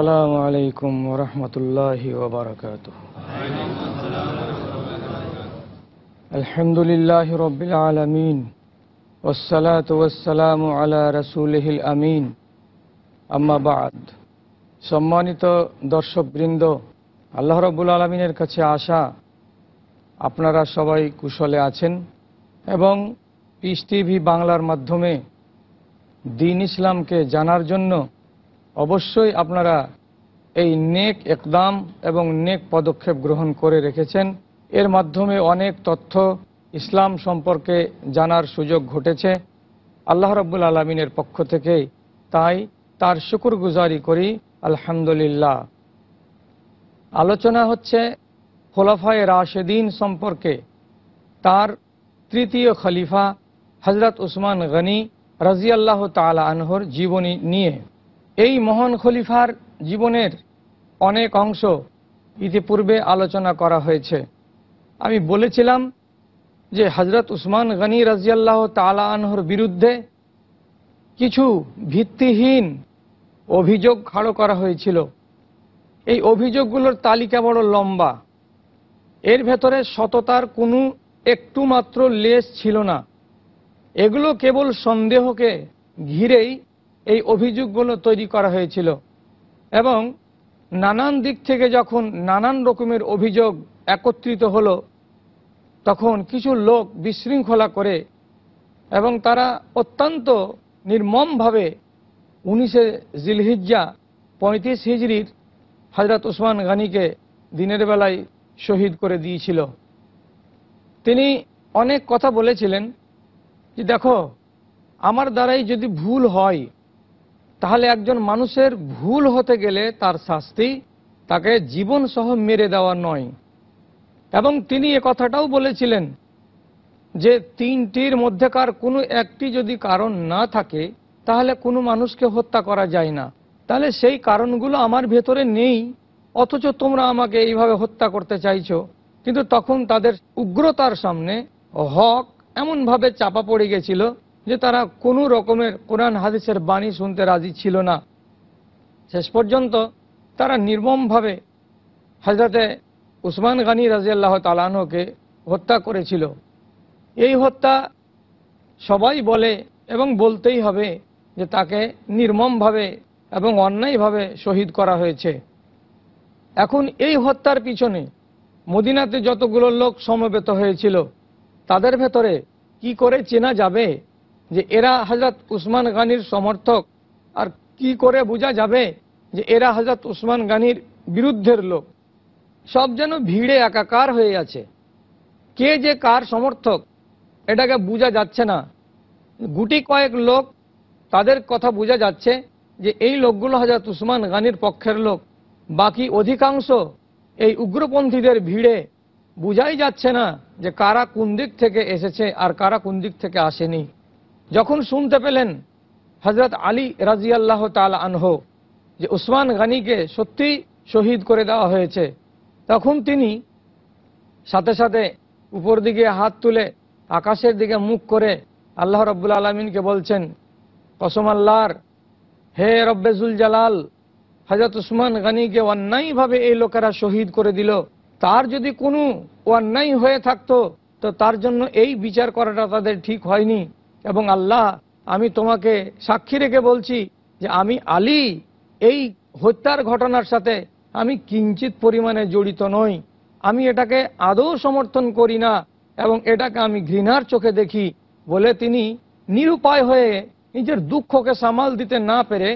السلام عليكم ورحمة الله وبركاته الحمد لله رب العالمين والصلاة والسلام على رسوله الأمين أما بعد সম্মানিত দর্শকবৃন্দ আল্লাহ রব্বুল আলমিনের কাছে আসা আপনারা সবাই কুশলে আছেন এবং পিস টিভি বাংলার মাধ্যমে দিন ইসলামকে জানার জন্য অবশ্যই আপনারা এই নেক একদাম এবং নেক পদক্ষেপ গ্রহণ করে রেখেছেন এর মাধ্যমে অনেক তথ্য ইসলাম সম্পর্কে জানার সুযোগ ঘটেছে আল্লাহ রব্বুল আলমিনের পক্ষ থেকে তাই তার শুকুর গুজারি করি আলহামদুলিল্লাহ আলোচনা হচ্ছে খোলাফায় রাশেদিন সম্পর্কে তার তৃতীয় খলিফা হজরত উসমান গনি রাজিয়াল্লাহ তালা আনহর জীবনী নিয়ে এই মহান খলিফার জীবনের অনেক অংশ ইতিপূর্বে আলোচনা করা হয়েছে আমি বলেছিলাম যে হজরত উসমান গনি রাজিয়াল্লাহ তালা আনহর বিরুদ্ধে কিছু ভিত্তিহীন অভিযোগ খাড়ো করা হয়েছিল এই অভিযোগগুলোর তালিকা বড় লম্বা এর ভেতরে সততার কোনো একটু মাত্র লেস ছিল না এগুলো কেবল সন্দেহকে ঘিরেই এই অভিযোগগুলো তৈরি করা হয়েছিল এবং নানান দিক থেকে যখন নানান রকমের অভিযোগ একত্রিত হলো তখন কিছু লোক বিশৃঙ্খলা করে এবং তারা অত্যন্ত নির্মমভাবে উনিশে জিলহিজ্জা পঁয়ত্রিশ হিজড়ির হজরত ওসমান গানিকে দিনের বেলায় শহীদ করে দিয়েছিল তিনি অনেক কথা বলেছিলেন যে দেখো আমার দ্বারাই যদি ভুল হয় তাহলে একজন মানুষের ভুল হতে গেলে তার শাস্তি তাকে জীবন সহ মেরে দেওয়া নয় এবং তিনি এ কথাটাও বলেছিলেন যে তিনটির মধ্যেকার কোনো একটি যদি কারণ না থাকে তাহলে কোনো মানুষকে হত্যা করা যায় না তাহলে সেই কারণগুলো আমার ভেতরে নেই অথচ তোমরা আমাকে এইভাবে হত্যা করতে চাইছো কিন্তু তখন তাদের উগ্রতার সামনে হক এমনভাবে চাপা পড়ে গেছিল যে তারা কোনো রকমের কোরআন হাদিসের বাণী শুনতে রাজি ছিল না শেষ পর্যন্ত তারা নির্মমভাবে হজরতে উসমান গানী রাজিয়াল্লাহ তালানহকে হত্যা করেছিল এই হত্যা সবাই বলে এবং বলতেই হবে যে তাকে নির্মমভাবে এবং অন্যায়ভাবে শহীদ করা হয়েছে এখন এই হত্যার পিছনে মদিনাতে যতগুলো লোক সমবেত হয়েছিল তাদের ভেতরে কি করে চেনা যাবে যে এরা হজরত উসমান গানির সমর্থক আর কি করে বোঝা যাবে যে এরা হজরত উসমান গানির বিরুদ্ধের লোক সব যেন ভিড়ে একাকার হয়ে আছে কে যে কার সমর্থক এটাকে বোঝা যাচ্ছে না গুটি কয়েক লোক তাদের কথা বোঝা যাচ্ছে যে এই লোকগুলো হজরত উসমান গানির পক্ষের লোক বাকি অধিকাংশ এই উগ্রপন্থীদের ভিড়ে বুঝাই যাচ্ছে না যে কারা কোন দিক থেকে এসেছে আর কারা কোন দিক থেকে আসেনি যখন শুনতে পেলেন হজরত আলী রাজি আল্লাহ তাল আনহ যে উসমান গানিকে সত্যি শহীদ করে দেওয়া হয়েছে তখন তিনি সাথে সাথে উপর দিকে হাত তুলে আকাশের দিকে মুখ করে আল্লাহ রব্বুল আলমিনকে বলছেন কসম আল্লাহর হে রব্বেজুল জালাল হজরত উসমান গানিকে অন্যায়ভাবে এই লোকেরা শহীদ করে দিল তার যদি কোনো অন্যায় হয়ে থাকতো তো তার জন্য এই বিচার করাটা তাদের ঠিক হয়নি এবং আল্লাহ আমি তোমাকে সাক্ষী রেখে বলছি যে আমি আলী এই হত্যার ঘটনার সাথে আমি কিঞ্চিত পরিমাণে জড়িত নই আমি এটাকে আদৌ সমর্থন করি না এবং এটাকে আমি ঘৃণার চোখে দেখি বলে তিনি নিরুপায় হয়ে নিজের দুঃখকে সামাল দিতে না পেরে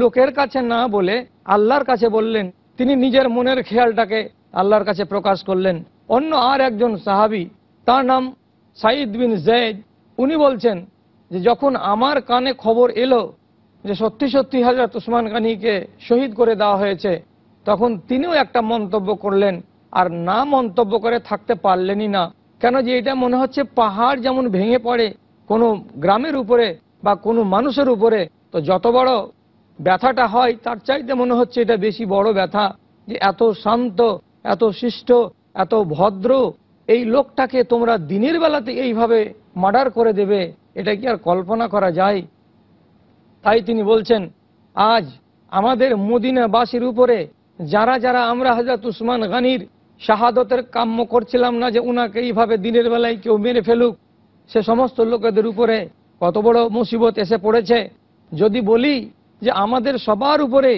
লোকের কাছে না বলে আল্লাহর কাছে বললেন তিনি নিজের মনের খেয়ালটাকে আল্লাহর কাছে প্রকাশ করলেন অন্য আর একজন সাহাবি তার নাম সাইদ বিন জেদ উনি বলছেন যে যখন আমার কানে খবর এলো যে সত্যি সত্যি হাজার উসমান গানিকে শহীদ করে দেওয়া হয়েছে তখন তিনিও একটা মন্তব্য করলেন আর না মন্তব্য করে থাকতে পারলেনই না কেন যে এটা মনে হচ্ছে পাহাড় যেমন ভেঙে পড়ে কোনো গ্রামের উপরে বা কোনো মানুষের উপরে তো যত বড় ব্যথাটা হয় তার চাইতে মনে হচ্ছে এটা বেশি বড় ব্যথা যে এত শান্ত এত শিষ্ট এত ভদ্র এই লোকটাকে তোমরা দিনের বেলাতে এইভাবে মার্ডার করে দেবে এটা কি আর কল্পনা করা যায় তাই তিনি বলছেন আজ আমাদের মদিনাবাসীর উপরে যারা যারা আমরা হাজরত উসমান গানির শাহাদতের কাম্য করছিলাম না যে উনাকে এইভাবে দিনের বেলায় কেউ মেরে ফেলুক সে সমস্ত লোকেদের উপরে কত বড় মুসিবত এসে পড়েছে যদি বলি যে আমাদের সবার উপরে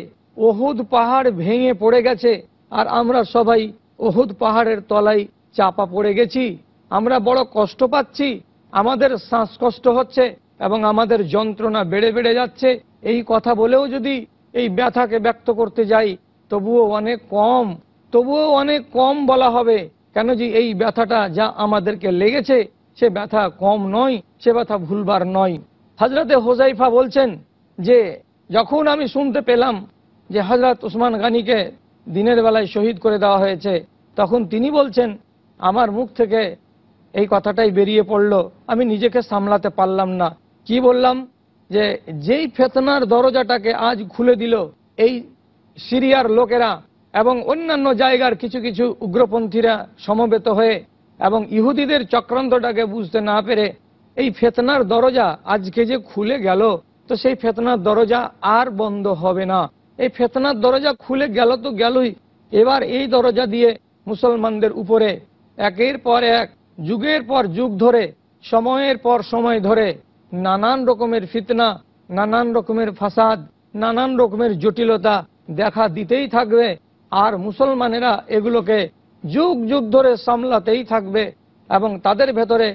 ওহুদ পাহাড় ভেঙে পড়ে গেছে আর আমরা সবাই ওহুদ পাহাড়ের তলায় চাপা পড়ে গেছি আমরা বড় কষ্ট পাচ্ছি আমাদের শ্বাসকষ্ট হচ্ছে এবং আমাদের যন্ত্রণা বেড়ে বেড়ে যাচ্ছে এই কথা বলেও যদি এই ব্যথাকে ব্যক্ত করতে যাই তবুও অনেক কম তবুও অনেক কম বলা হবে কেন যে এই ব্যথাটা যা আমাদেরকে লেগেছে সে ব্যথা কম নয় সে ব্যথা ভুলবার নয় হজরতে হোজাইফা বলছেন যে যখন আমি শুনতে পেলাম যে হজরত উসমান গানিকে দিনের বেলায় শহীদ করে দেওয়া হয়েছে তখন তিনি বলছেন আমার মুখ থেকে এই কথাটাই বেরিয়ে পড়লো আমি নিজেকে সামলাতে পারলাম না কি বললাম যে যেই ফেতনার দরজাটাকে আজ খুলে দিল এই সিরিয়ার লোকেরা এবং অন্যান্য জায়গার কিছু কিছু উগ্রপন্থীরা সমবেত হয়ে এবং ইহুদিদের চক্রান্তটাকে বুঝতে না পেরে এই ফেতনার দরজা আজকে যে খুলে গেল তো সেই ফেতনার দরজা আর বন্ধ হবে না এই ফেতনার দরজা খুলে গেল তো গেলই এবার এই দরজা দিয়ে মুসলমানদের উপরে একের পর এক যুগের পর যুগ ধরে সময়ের পর সময় ধরে নানান রকমের ফিতনা নানান রকমের ফাসাদ নানান রকমের জটিলতা দেখা দিতেই থাকবে আর মুসলমানেরা এগুলোকে যুগ যুগ ধরে সামলাতেই থাকবে এবং তাদের ভেতরে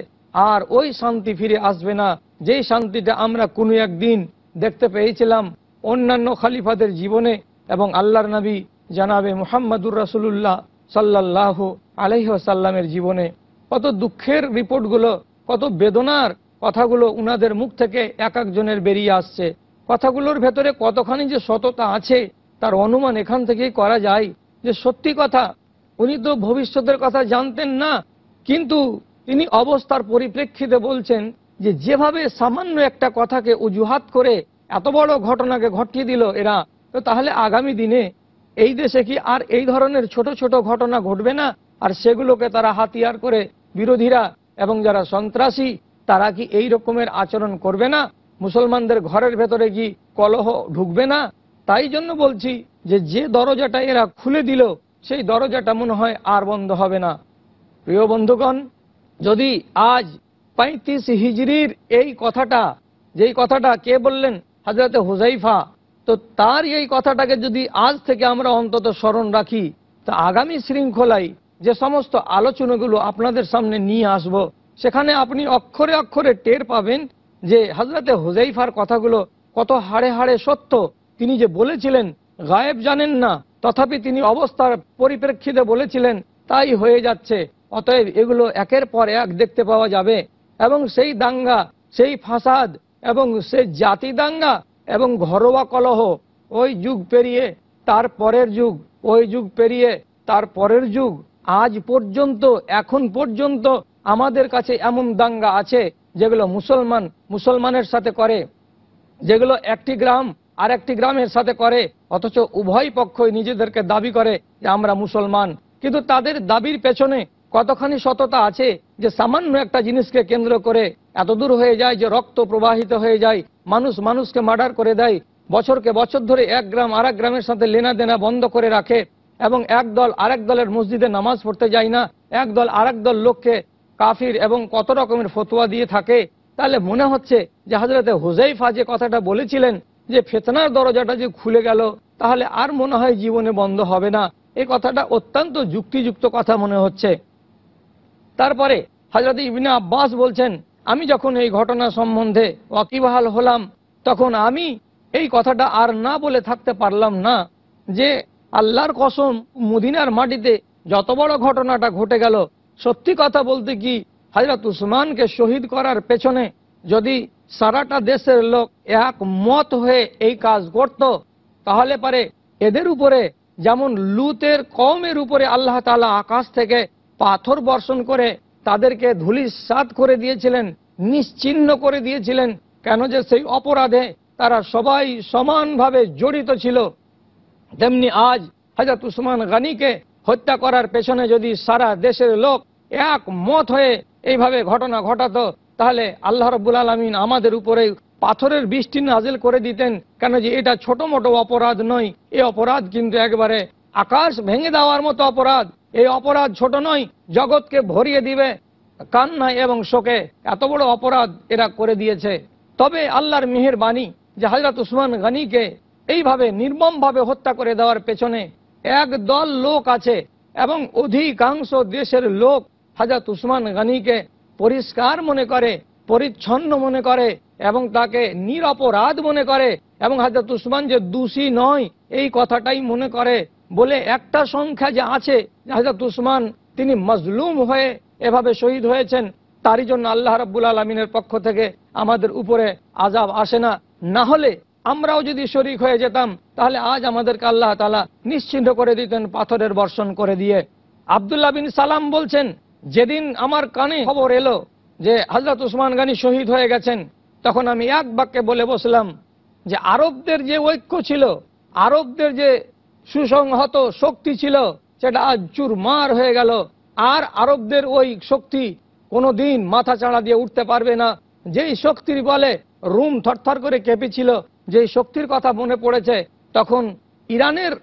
আর ওই শান্তি ফিরে আসবে না যেই শান্তিটা আমরা কোনো একদিন দেখতে পেয়েছিলাম অন্যান্য খালিফাদের জীবনে এবং আল্লাহর নবী জানাবে মোহাম্মদুর রাসুল্লাহ সাল্লাহ আলহ্লামের জীবনে কত দুঃখের রিপোর্টগুলো কত বেদনার কথাগুলো উনাদের মুখ থেকে এক একজনের বেরিয়ে আসছে কথাগুলোর ভেতরে কতখানি যে সততা আছে তার অনুমান এখান থেকেই করা যায় যে সত্যি কথা উনি তো ভবিষ্যতের কথা জানতেন না কিন্তু তিনি অবস্থার পরিপ্রেক্ষিতে বলছেন যে যেভাবে সামান্য একটা কথাকে অজুহাত করে এত বড় ঘটনাকে ঘটিয়ে দিল এরা তো তাহলে আগামী দিনে এই দেশে কি আর এই ধরনের ছোট ছোট ঘটনা ঘটবে না আর সেগুলোকে তারা হাতিয়ার করে বিরোধীরা এবং যারা সন্ত্রাসী তারা কি এই রকমের আচরণ করবে না মুসলমানদের ঘরের ভেতরে কি কলহ ঢুকবে না তাই জন্য বলছি যে যে দরজাটা এরা খুলে দিল সেই দরজাটা মনে হয় আর বন্ধ হবে না প্রিয় বন্ধুগণ যদি আজ পঁয়ত্রিশ হিজড়ির এই কথাটা যেই কথাটা কে বললেন হাজরতে হুজাইফা তো তার এই কথাটাকে যদি আজ থেকে আমরা অন্তত স্মরণ রাখি তা আগামী শৃঙ্খলায় যে সমস্ত আলোচনাগুলো আপনাদের সামনে নিয়ে আসব। সেখানে আপনি অক্ষরে অক্ষরে টের পাবেন যে হজরতে হুজাইফার কথাগুলো কত হাড়ে হাড়ে সত্য তিনি যে বলেছিলেন গায়েব জানেন না তথাপি তিনি অবস্থার পরিপ্রেক্ষিতে বলেছিলেন তাই হয়ে যাচ্ছে অতএব এগুলো একের পর এক দেখতে পাওয়া যাবে এবং সেই দাঙ্গা সেই ফাসাদ এবং সেই জাতি দাঙ্গা এবং ঘরোয়া কলহ ওই যুগ পেরিয়ে তার পরের যুগ ওই যুগ পেরিয়ে তার পরের যুগ আজ পর্যন্ত এখন পর্যন্ত আমাদের কাছে এমন দাঙ্গা আছে যেগুলো মুসলমান মুসলমানের সাথে করে যেগুলো একটি গ্রাম আর একটি গ্রামের সাথে করে অথচ উভয় পক্ষই নিজেদেরকে দাবি করে যে আমরা মুসলমান কিন্তু তাদের দাবির পেছনে কতখানি সততা আছে যে সামান্য একটা জিনিসকে কেন্দ্র করে এত দূর হয়ে যায় যে রক্ত প্রবাহিত হয়ে যায় মানুষ মানুষকে মার্ডার করে দেয় বছরকে বছর ধরে এক গ্রাম আর গ্রামের সাথে লেনা দেনা বন্ধ করে রাখে এবং এক দল আরেক দলের মসজিদে নামাজ পড়তে যায় না এক দল আরেক দল লোককে কাফির এবং কত রকমের ফতোয়া দিয়ে থাকে তাহলে মনে হচ্ছে যে হাজরতে হুজাইফা যে কথাটা বলেছিলেন যে ফেতনার দরজাটা যে খুলে গেল তাহলে আর মনে হয় জীবনে বন্ধ হবে না এই কথাটা অত্যন্ত যুক্তিযুক্ত কথা মনে হচ্ছে তারপরে হাজরত ইবিনা আব্বাস বলছেন আমি যখন এই ঘটনা সম্বন্ধে ওয়াকিবাহাল হলাম তখন আমি এই কথাটা আর না বলে থাকতে পারলাম না যে আল্লাহর কসম মদিনার মাটিতে যত বড় ঘটনাটা ঘটে গেল সত্যি কথা বলতে কি হাজরত উসমানকে শহীদ করার পেছনে যদি সারাটা দেশের লোক এক মত হয়ে এই কাজ করত তাহলে পারে এদের উপরে যেমন লুতের কমের উপরে আল্লাহ তালা আকাশ থেকে পাথর বর্ষণ করে তাদেরকে ধুলিস সাত করে দিয়েছিলেন নিশ্চিহ্ন করে দিয়েছিলেন কেন যে সেই অপরাধে তারা সবাই সমানভাবে জড়িত ছিল তেমনি আজ হজরত উসমান গানিকে হত্যা করার পেছনে যদি সারা দেশের লোক এক মত হয়ে এইভাবে ঘটনা ঘটাত তাহলে আল্লাহ রব্বুল আলমিন আমাদের উপরে পাথরের বৃষ্টি নাজেল করে দিতেন কেন যে এটা ছোট মোটো অপরাধ নয় এ অপরাধ কিন্তু একবারে আকাশ ভেঙে দেওয়ার মতো অপরাধ এই অপরাধ ছোট নয় জগৎকে ভরিয়ে দিবে কান্না এবং শোকে এত বড় অপরাধ এরা করে দিয়েছে তবে আল্লাহর মেহের বাণী যে হাজরত উসমান গানিকে এইভাবে নির্মমভাবে হত্যা করে দেওয়ার পেছনে এক দল লোক আছে এবং অধিকাংশ দেশের লোক হাজাত উসমান গানিকে পরিষ্কার মনে করে পরিচ্ছন্ন মনে করে এবং তাকে নিরপরাধ মনে করে এবং হাজাত উসমান যে দোষী নয় এই কথাটাই মনে করে বলে একটা সংখ্যা যে আছে হাজাত উসমান তিনি মজলুম হয়ে এভাবে শহীদ হয়েছেন তারই জন্য আল্লাহ রাবুল আলমিনের পক্ষ থেকে আমাদের উপরে আজাব আসে না না হলে আমরাও যদি শরিক হয়ে যেতাম তাহলে আজ আমাদেরকে আল্লাহ তালা নিশ্চিন্ত করে দিতেন পাথরের বর্ষণ করে দিয়ে আবদুল্লাহ বিন সালাম বলছেন যেদিন আমার কানে খবর এলো যে হজরত উসমান গানি শহীদ হয়ে গেছেন তখন আমি এক বাক্যে বলে বসলাম যে আরবদের যে ঐক্য ছিল আরবদের যে সুসংহত শক্তি ছিল সেটা আজ চুরমার হয়ে গেল আর আরবদের ওই শক্তি কোনো দিন মাথা চাড়া দিয়ে উঠতে পারবে না যেই শক্তির বলে রুম থরথর করে কেঁপেছিল যে শক্তির কথা মনে পড়েছে তখন ইরানের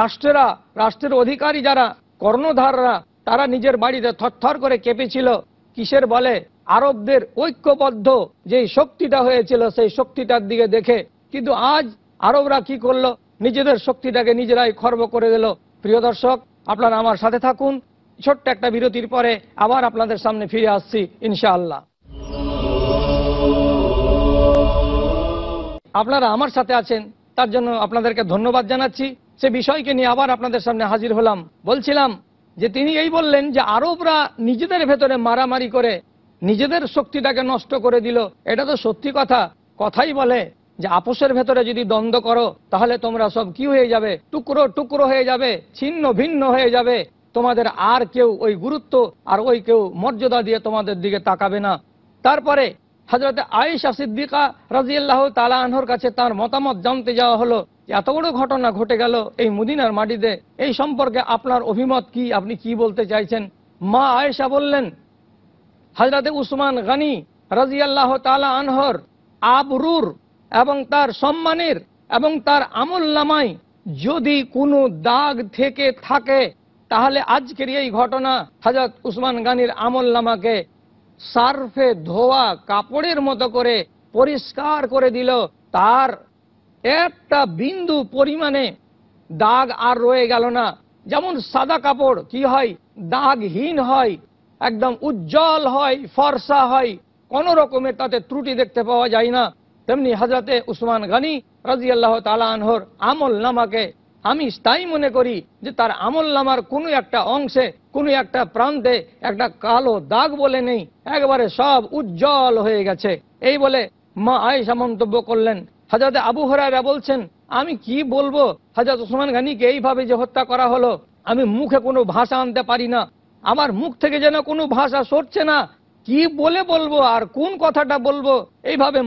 রাষ্ট্রেরা রাষ্ট্রের অধিকারী যারা কর্ণধাররা তারা নিজের বাড়িতে থরথর করে কেঁপেছিল কিসের বলে আরবদের ঐক্যবদ্ধ যে শক্তিটা হয়েছিল সেই শক্তিটার দিকে দেখে কিন্তু আজ আরবরা কি করলো নিজেদের শক্তিটাকে নিজেরাই খর্ব করে দিল প্রিয় দর্শক আপনারা আমার সাথে থাকুন ছোট্ট একটা বিরতির পরে আবার আপনাদের সামনে ফিরে আসছি ইনশাআল্লাহ আপনারা আমার সাথে আছেন তার জন্য আপনাদেরকে ধন্যবাদ জানাচ্ছি সে বিষয়কে নিয়ে আবার আপনাদের সামনে হাজির হলাম বলছিলাম যে তিনি এই বললেন যে আরবরা নিজেদের ভেতরে মারামারি করে নিজেদের শক্তিটাকে নষ্ট করে দিল এটা তো সত্যি কথা কথাই বলে যে আপোষের ভেতরে যদি দ্বন্দ্ব করো তাহলে তোমরা সব কি হয়ে যাবে টুকরো টুকরো হয়ে যাবে ছিন্ন ভিন্ন হয়ে যাবে তোমাদের আর কেউ ওই গুরুত্ব আর ওই কেউ মর্যাদা দিয়ে তোমাদের দিকে তাকাবে না তারপরে হজরত আয়েশা সিদ্দিকা রাজিয়াল্লাহ আনহর কাছে তার মতামত জানতে যাওয়া হলো এত বড় ঘটনা ঘটে গেল এই মুদিনার মাটিতে এই সম্পর্কে আপনার অভিমত কি আপনি কি বলতে চাইছেন মা আয়েশা বললেন হজরতে উসমান গানি রাজিয়াল্লাহ তালা আনহর আবরুর এবং তার সম্মানের এবং তার আমল নামায় যদি কোনো দাগ থেকে থাকে তাহলে আজকের এই ঘটনা হাজরত উসমান গানির আমল নামাকে সার্ফে ধোয়া কাপড়ের মতো করে পরিষ্কার করে দিল তার একটা বিন্দু পরিমাণে দাগ আর রয়ে গেল না যেমন সাদা কাপড় কি হয় দাগহীন হয় একদম উজ্জ্বল হয় ফর্সা হয় কোন রকমের তাতে ত্রুটি দেখতে পাওয়া যায় না তেমনি হজরতে উসমান গানি রাজি আল্লাহ তালা আনহর আমল নামাকে আমি তাই মনে করি যে তার আমল নামার কোনো একটা অংশে কোনো একটা প্রান্তে একটা কালো দাগ বলে নেই একবারে সব উজ্জ্বল হয়ে গেছে এই বলে মা আয়েশা মন্তব্য করলেন হাজরত আবু হরাইরা বলছেন আমি কি বলবো হাজরত ওসমান গানিকে এইভাবে যে হত্যা করা হলো আমি মুখে কোনো ভাষা আনতে পারি না আমার মুখ থেকে যেন কোনো ভাষা সরছে না কি বলে বলবো আর কোন কথাটা বলবো এইভাবে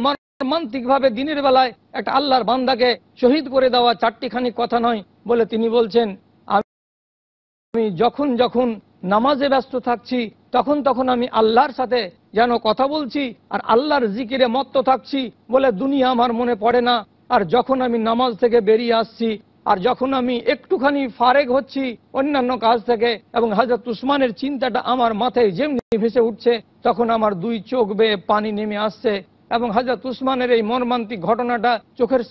মান্তিকভাবে দিনের বেলায় একটা আল্লাহর বান্দাকে শহীদ করে দেওয়া চারটি খানি কথা নয় বলে তিনি বলছেন আমি যখন যখন নামাজে ব্যস্ত থাকছি তখন তখন আমি আল্লাহর সাথে যেন কথা বলছি আর আল্লাহর জিকিরে মত্ত থাকছি বলে দুনিয়া আমার মনে পড়ে না আর যখন আমি নামাজ থেকে বেরিয়ে আসছি আর যখন আমি একটুখানি ফারেক হচ্ছি অন্যান্য কাজ থেকে এবং হাজরত উসমানের চিন্তাটা আমার মাথায় যেমনি ভেসে উঠছে তখন আমার দুই চোখ বেয়ে পানি নেমে আসছে এবং হাজরত উসমানের এই মর্মান্তিক ঘটনাটা চোখের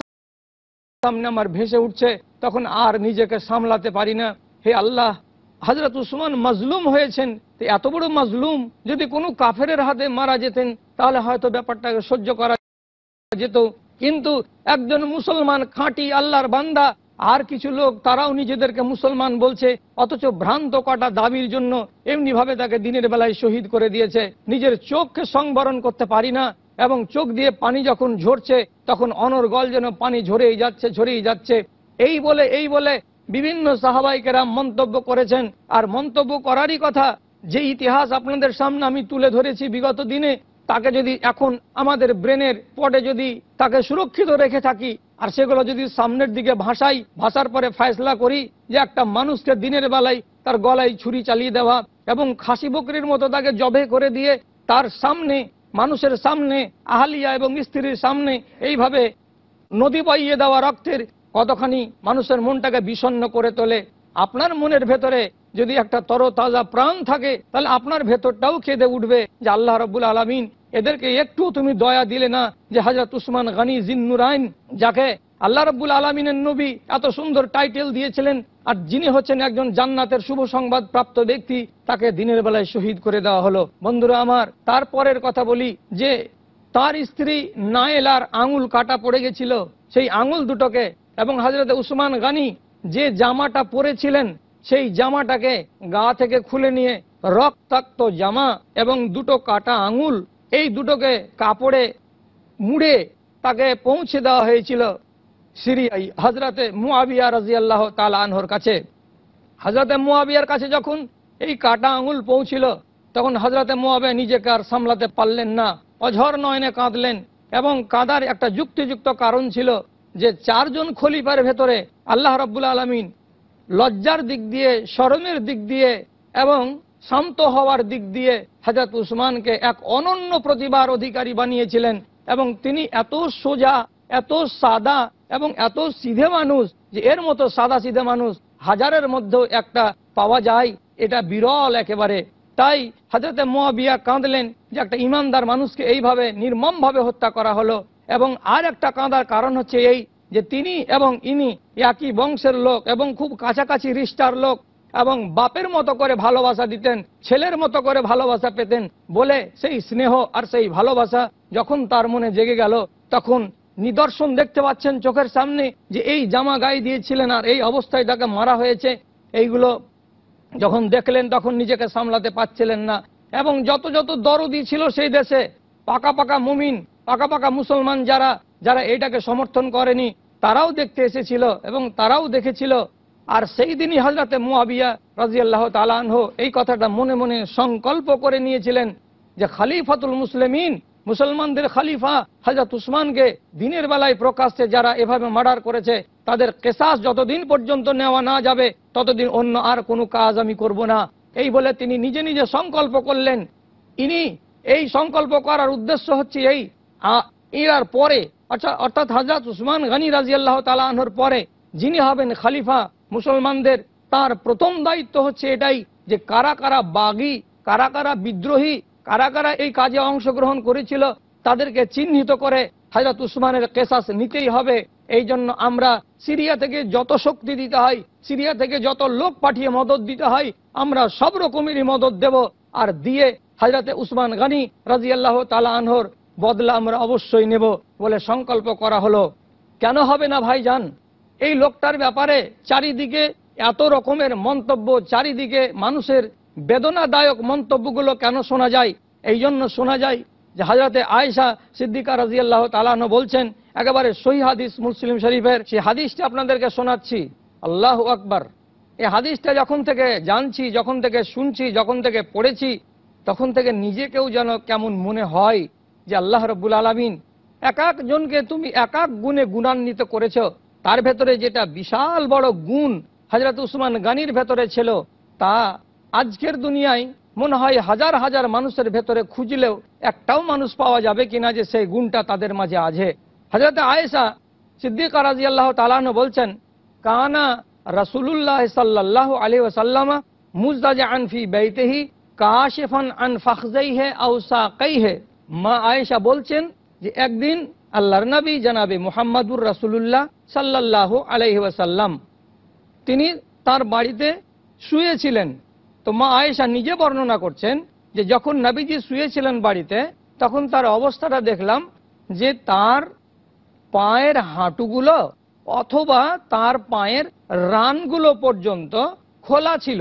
সামনে আমার ভেসে উঠছে তখন আর নিজেকে সামলাতে পারি না হে আল্লাহ হাজরত উসমান মাজলুম হয়েছেন এত বড় মাজলুম যদি কোনো কাফের হাতে মারা যেতেন তাহলে হয়তো ব্যাপারটাকে সহ্য করা যেত কিন্তু একজন মুসলমান খাঁটি আল্লাহর বান্দা আর কিছু লোক তারাও নিজেদেরকে মুসলমান বলছে অথচ ভ্রান্ত কটা দাবির জন্য এমনিভাবে তাকে দিনের বেলায় শহীদ করে দিয়েছে নিজের চোখকে সংবরণ করতে পারি না এবং চোখ দিয়ে পানি যখন ঝরছে তখন অনর্গল যেন পানি ঝরেই যাচ্ছে ঝরেই যাচ্ছে এই বলে এই বলে বিভিন্ন সাহাবাইকেরা মন্তব্য করেছেন আর মন্তব্য করারই কথা যে ইতিহাস আপনাদের সামনে আমি তুলে ধরেছি বিগত দিনে তাকে যদি এখন আমাদের ব্রেনের পটে যদি তাকে সুরক্ষিত রেখে থাকি আর সেগুলো যদি সামনের দিকে ভাসাই ভাসার পরে ফয়সলা করি যে একটা মানুষকে দিনের বেলায় তার গলায় ছুরি চালিয়ে দেওয়া এবং খাসি বকরির মতো তাকে জবে করে দিয়ে তার সামনে মানুষের সামনে আহালিয়া এবং স্ত্রীর সামনে এইভাবে নদী পাইয়ে দেওয়া রক্তের কতখানি মানুষের মনটাকে বিষণ্ন করে তোলে আপনার মনের ভেতরে যদি একটা তরতাজা প্রাণ থাকে তাহলে আপনার ভেতরটাও খেদে উঠবে যে আল্লাহ রব্বুল আলমিন এদেরকে একটু তুমি দয়া দিলে না যে হাজরত উসমান গানি জিন্নুরাইন যাকে আল্লাহ রব্বুল আলমিনের নবী এত সুন্দর টাইটেল দিয়েছিলেন আর যিনি হচ্ছেন একজন জান্নাতের শুভ সংবাদ প্রাপ্ত ব্যক্তি তাকে দিনের বেলায় শহীদ করে দেওয়া হলো বন্ধুরা আমার তারপরের কথা বলি যে তার স্ত্রী নায়েলার আঙুল কাটা পড়ে গেছিল সেই আঙুল দুটোকে এবং হাজরত উসমান গানি যে জামাটা পরেছিলেন সেই জামাটাকে গা থেকে খুলে নিয়ে রক্তাক্ত জামা এবং দুটো কাটা আঙুল এই দুটোকে কাপড়ে মুড়ে তাকে পৌঁছে দেওয়া হয়েছিল সিরিয়াই হজরতে মুয়াবিয়া রাজি আল্লাহ আনহর কাছে হজরতে মুয়াবিয়ার কাছে যখন এই কাটা আঙুল পৌঁছিল তখন হজরতে মুয়াবিয়া নিজেকে আর সামলাতে পারলেন না অঝর নয়নে কাঁদলেন এবং কাঁদার একটা যুক্তিযুক্ত কারণ ছিল যে চারজন খলিফার ভেতরে আল্লাহ রব্বুল আলমিন লজ্জার দিক দিয়ে শরমের দিক দিয়ে এবং শান্ত হওয়ার দিক দিয়ে হাজাত উসমানকে এক অনন্য প্রতিভার অধিকারী বানিয়েছিলেন এবং তিনি এত সোজা এত সাদা এবং এত সিধে মানুষ যে এর মতো সাদা সিধে মানুষ হাজারের মধ্যেও একটা পাওয়া যায় এটা বিরল একেবারে তাই হাজরতে মোয়াবিয়া কাঁদলেন যে একটা ইমানদার মানুষকে এইভাবে নির্মমভাবে হত্যা করা হলো এবং আর একটা কাঁদার কারণ হচ্ছে এই যে তিনি এবং ইনি একই বংশের লোক এবং খুব কাছাকাছি রিস্টার লোক এবং বাপের মতো করে ভালোবাসা দিতেন ছেলের মতো করে ভালোবাসা পেতেন বলে সেই স্নেহ আর সেই ভালোবাসা যখন তার মনে জেগে গেল তখন নিদর্শন দেখতে পাচ্ছেন চোখের সামনে যে এই জামা গায়ে দিয়েছিলেন আর এই অবস্থায় তাকে মারা হয়েছে এইগুলো যখন দেখলেন তখন নিজেকে সামলাতে পারছিলেন না এবং যত যত দরদি ছিল সেই দেশে পাকা পাকা মুমিন পাকা পাকা মুসলমান যারা যারা এটাকে সমর্থন করেনি তারাও দেখতে এসেছিল এবং তারাও দেখেছিল আর সেই দিনই হজরতে মুয়াবিয়া রাজি আল্লাহ তালানহ এই কথাটা মনে মনে সংকল্প করে নিয়েছিলেন যে খালিফাতুল মুসলিমিন মুসলমানদের খালিফা হজরত উসমানকে দিনের বেলায় প্রকাশ্যে যারা এভাবে মার্ডার করেছে তাদের কেসাস যতদিন পর্যন্ত নেওয়া না যাবে ততদিন অন্য আর কোনো কাজ আমি করব না এই বলে তিনি নিজে নিজে সংকল্প করলেন ইনি এই সংকল্প করার উদ্দেশ্য হচ্ছে এই এরার পরে অর্থাৎ হজরত উসমান গানি আল্লাহ তালাহর পরে যিনি হবেন খালিফা মুসলমানদের তার প্রথম দায়িত্ব হচ্ছে এটাই যে কারা কারা বাগি কারা কারা বিদ্রোহী কারা কারা এই কাজে অংশগ্রহণ করেছিল তাদেরকে চিহ্নিত করে হাজরত উসমানের কেসাস নিতেই হবে এই জন্য আমরা সিরিয়া থেকে যত শক্তি দিতে হয় সিরিয়া থেকে যত লোক পাঠিয়ে মদত দিতে হয় আমরা সব রকমেরই মদত দেব আর দিয়ে হাজরাতে উসমান গানি রাজি আল্লাহ তালা আনহর বদলা আমরা অবশ্যই নেব বলে সংকল্প করা হলো কেন হবে না ভাই যান এই লোকটার ব্যাপারে চারিদিকে এত রকমের মন্তব্য চারিদিকে মানুষের বেদনাদায়ক মন্তব্যগুলো কেন শোনা যায় এই জন্য শোনা যায় যে হাজরাতে আয়সা সিদ্দিকা রাজিয়াল্লাহ তালানো বলছেন একেবারে সহি হাদিস মুসলিম শরীফের সেই হাদিসটা আপনাদেরকে শোনাচ্ছি আল্লাহ আকবার এই হাদিসটা যখন থেকে জানছি যখন থেকে শুনছি যখন থেকে পড়েছি তখন থেকে নিজেকেও যেন কেমন মনে হয় যে আল্লাহ রব্বুল আলমিন এক একজনকে তুমি এক এক গুণে গুণান্বিত করেছো তার ভেতরে যেটা বিশাল বড় গুণ হজরত উসমান গানির ভেতরে ছিল তা আজকের দুনিয়ায় মনে হয় হাজার হাজার মানুষের ভেতরে খুঁজলেও একটাও মানুষ পাওয়া যাবে কিনা যে সেই গুণটা তাদের মাঝে আছে হজরত আয়েশা সিদ্দিক রাজি আল্লাহ তালান বলছেন কানা রসুল্লাহ সাল্লাহ আলী ওসাল্লামা মুজদাজ আনফি বেইতেহি কাশেফান আন ফখজাই হে আউসা কাই হে মা আয়েশা বলছেন যে একদিন আল্লাহর নবী জানাবে মোহাম্মদুর রাসুল্লাহ সাল্লাহ আলহি ওয়াসাল্লাম তিনি তার বাড়িতে শুয়েছিলেন তো মা আয়েশা নিজে বর্ণনা করছেন যে যখন নবীজি শুয়েছিলেন বাড়িতে তখন তার অবস্থাটা দেখলাম যে তার পায়ের হাঁটুগুলো অথবা তার পায়ের রানগুলো পর্যন্ত খোলা ছিল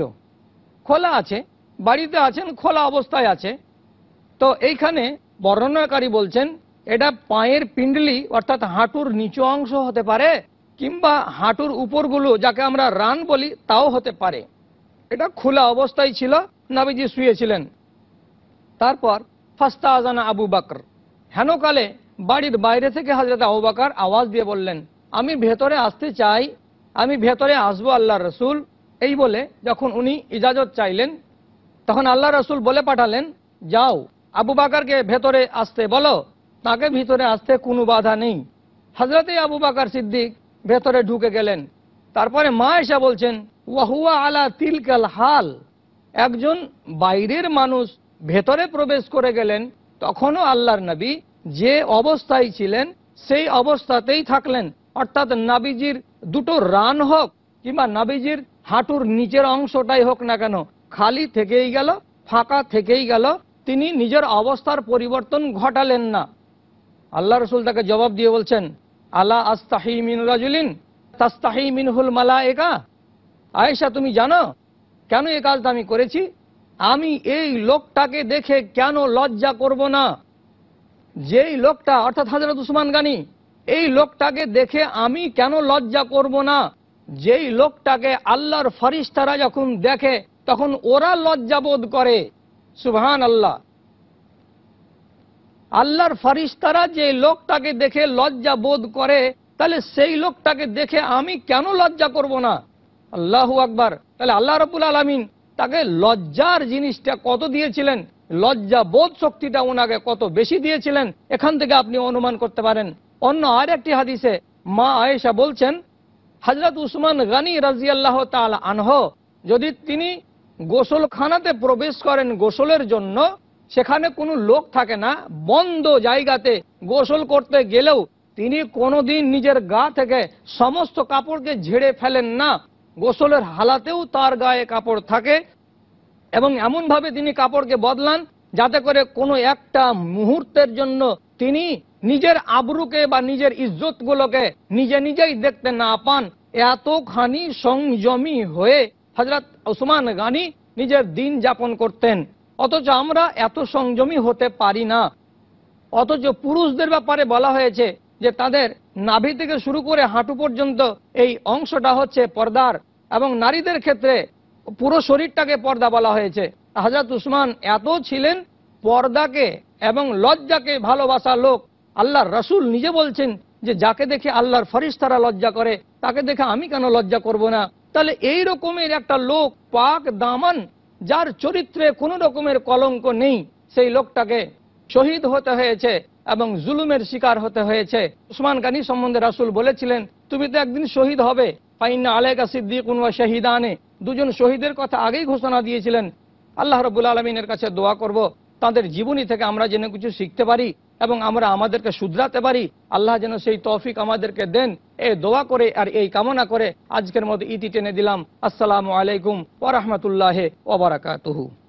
খোলা আছে বাড়িতে আছেন খোলা অবস্থায় আছে তো এইখানে বর্ণনাকারী বলছেন এটা পায়ের পিণ্ডলি অর্থাৎ হাঁটুর নিচু অংশ হতে পারে কিংবা হাঁটুর উপরগুলো যাকে আমরা রান বলি তাও হতে পারে এটা খোলা অবস্থায় ছিল নাবিজি শুয়েছিলেন তারপর ফাস্তা আজানা আবু বাকর হেনকালে বাড়ির বাইরে থেকে হাজরত আবু বাকর আওয়াজ দিয়ে বললেন আমি ভেতরে আসতে চাই আমি ভেতরে আসবো আল্লাহ রসুল এই বলে যখন উনি ইজাজত চাইলেন তখন আল্লাহ রসুল বলে পাঠালেন যাও আবু বাকারকে ভেতরে আসতে বলো তাকে ভিতরে আসতে কোনো বাধা নেই হজরতে আবু বাকার সিদ্দিক ভেতরে ঢুকে গেলেন তারপরে মা এসে বলছেন ওয়াহুয়া আলা তিলকাল হাল একজন বাইরের মানুষ ভেতরে প্রবেশ করে গেলেন তখনও আল্লাহর নবী যে অবস্থায় ছিলেন সেই অবস্থাতেই থাকলেন অর্থাৎ নাবিজির দুটো রান হোক কিংবা নাবিজির হাঁটুর নিচের অংশটাই হোক না কেন খালি থেকেই গেল ফাঁকা থেকেই গেল তিনি নিজের অবস্থার পরিবর্তন ঘটালেন না আল্লাহ রসুল তাকে জবাব দিয়ে বলছেন আল্লাহ আস্তাহি মিন রাজুলিন তাস্তাহি মিনহুল মালা একা আয়েশা তুমি জানো কেন এ কাজটা আমি করেছি আমি এই লোকটাকে দেখে কেন লজ্জা করব না যেই লোকটা অর্থাৎ হাজরত উসমান গানি এই লোকটাকে দেখে আমি কেন লজ্জা করব না যেই লোকটাকে আল্লাহর ফরিস্তারা যখন দেখে তখন ওরা লজ্জাবোধ করে সুবহান আল্লাহ আল্লাহর ফারিস্তারা যে লোকটাকে দেখে লজ্জা বোধ করে তাহলে সেই লোকটাকে দেখে আমি কেন লজ্জা করব না আল্লাহ আকবার তাহলে আল্লাহ রবুল আলমিন তাকে লজ্জার জিনিসটা কত দিয়েছিলেন লজ্জা বোধ শক্তিটা ওনাকে কত বেশি দিয়েছিলেন এখান থেকে আপনি অনুমান করতে পারেন অন্য আর একটি হাদিসে মা আয়েশা বলছেন হজরত উসমান গানি রাজি আল্লাহ তাল আনহ যদি তিনি গোসলখানাতে প্রবেশ করেন গোসলের জন্য সেখানে কোনো লোক থাকে না বন্ধ জায়গাতে গোসল করতে গেলেও তিনি কোনোদিন নিজের গা থেকে সমস্ত কাপড়কে ঝেড়ে ফেলেন না গোসলের হালাতেও তার গায়ে কাপড় থাকে এবং এমনভাবে তিনি কাপড়কে বদলান যাতে করে কোনো একটা মুহূর্তের জন্য তিনি নিজের আবরুকে বা নিজের ইজ্জতগুলোকে নিজে নিজেই দেখতে না পান এতখানি সংযমী হয়ে হজরত ওসমান গানি নিজের দিন যাপন করতেন অথচ আমরা এত সংযমী হতে পারি না অথচ পুরুষদের ব্যাপারে বলা হয়েছে যে তাদের নাভি থেকে শুরু করে হাঁটু পর্যন্ত এই অংশটা হচ্ছে পর্দার এবং নারীদের ক্ষেত্রে পুরো শরীরটাকে পর্দা বলা হয়েছে হাজরত উসমান এত ছিলেন পর্দাকে এবং লজ্জাকে ভালোবাসা লোক আল্লাহর রসুল নিজে বলছেন যে যাকে দেখে আল্লাহর ফরিস্তারা লজ্জা করে তাকে দেখে আমি কেন লজ্জা করব না তাহলে এই রকমের একটা লোক পাক দামান যার চরিত্রে কোনো রকমের কলঙ্ক নেই সেই লোকটাকে শহীদ হতে হয়েছে এবং জুলুমের শিকার হতে হয়েছে উসমান গানি সম্বন্ধে রাসুল বলেছিলেন তুমি তো একদিন শহীদ হবে ফাইনা আলেকা সিদ্দিক উনওয়া আনে দুজন শহীদের কথা আগেই ঘোষণা দিয়েছিলেন আল্লাহ রবুল আলমিনের কাছে দোয়া করব তাদের জীবনী থেকে আমরা যেন কিছু শিখতে পারি এবং আমরা আমাদেরকে শুধরাতে পারি আল্লাহ যেন সেই তৌফিক আমাদেরকে দেন এ দোয়া করে আর এই কামনা করে আজকের মতো ইতি টেনে দিলাম আসসালামু আলাইকুম ওরহমতুল্লাহ ওবরাকাতহু